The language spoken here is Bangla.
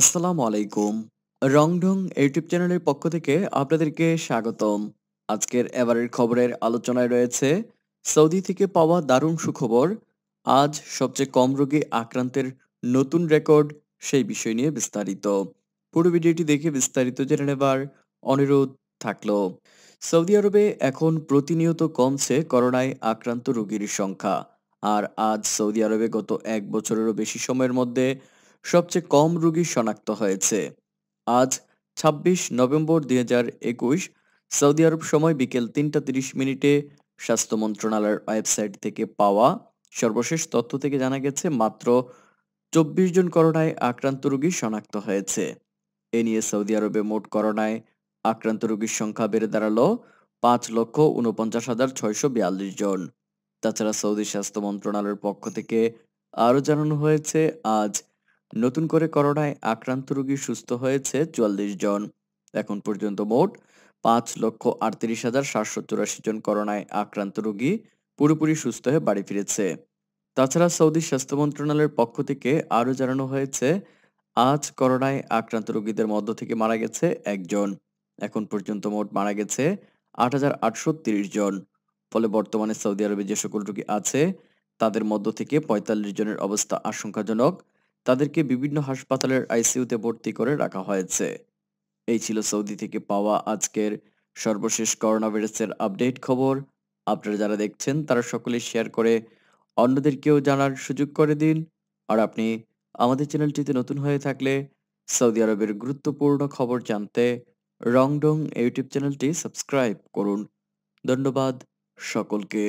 আসসালামু আলাইকুম রংডং ইউটিউব চ্যানেলের পক্ষ থেকে আপনাদেরকে স্বাগতম আজকের এবারের খবরের আলোচনায় রয়েছে সৌদি থেকে পাওয়া দারুণ সুখবর আজ সবচেয়ে কম রোগী আক্রান্তের নতুন রেকর্ড সেই বিষয় নিয়ে বিস্তারিত পুরো ভিডিওটি দেখে বিস্তারিত জেনে নেবার অনুরোধ থাকল সৌদি আরবে এখন প্রতিনিয়ত কমছে করোনায় আক্রান্ত রোগীর সংখ্যা আর আজ সৌদি আরবে গত এক বছরেরও বেশি সময়ের মধ্যে সবচেয়ে কম রোগী শনাক্ত হয়েছে আজ ২৬ নভেম্বর দুই সৌদি আরব সময় বিকেল তিনটা তিরিশ মিনিটে স্বাস্থ্য মন্ত্রণালয়ের ওয়েবসাইট থেকে পাওয়া সর্বশেষ তথ্য থেকে জানা গেছে মাত্র চব্বিশ জন করোনায় আক্রান্ত রোগী শনাক্ত হয়েছে এ নিয়ে সৌদি আরবে মোট করোনায় আক্রান্ত রোগীর সংখ্যা বেড়ে দাঁড়ালো পাঁচ লক্ষ উনপঞ্চাশ হাজার ছয়শো বিয়াল্লিশ জন তাছাড়া সৌদি স্বাস্থ্য মন্ত্রণালয়ের পক্ষ থেকে আরও জানানো হয়েছে আজ নতুন করে করোনায় আক্রান্ত রোগী সুস্থ হয়েছে চুয়াল্লিশ জন এখন পর্যন্ত মোট পাঁচ লক্ষ আটত্রিশ হাজার সাতশো চুরাশি জন করোনায় আক্রান্ত রোগী পুরোপুরি সুস্থ হয়ে বাড়ি ফিরেছে তাছাড়া সৌদি স্বাস্থ্য মন্ত্রণালয়ের পক্ষ থেকে আরও জানানো হয়েছে আজ করোনায় আক্রান্ত রোগীদের মধ্য থেকে মারা গেছে একজন এখন পর্যন্ত মোট মারা গেছে আট হাজার আটশো তিরিশ জন ফলে বর্তমানে সৌদি আরবে যে সকল রোগী আছে তাদের মধ্য থেকে পঁয়তাল্লিশ জনের অবস্থা আশঙ্কাজনক তাদেরকে বিভিন্ন হাসপাতালের আইসিউতে ভর্তি করে রাখা হয়েছে এই ছিল সৌদি থেকে পাওয়া আজকের সর্বশেষ করোনা ভাইরাসের আপডেট খবর আপনারা যারা দেখছেন তারা সকলে শেয়ার করে অন্যদেরকেও জানার সুযোগ করে দিন আর আপনি আমাদের চ্যানেলটিতে নতুন হয়ে থাকলে সৌদি আরবের গুরুত্বপূর্ণ খবর জানতে রংডং ইউটিউব চ্যানেলটি সাবস্ক্রাইব করুন ধন্যবাদ সকলকে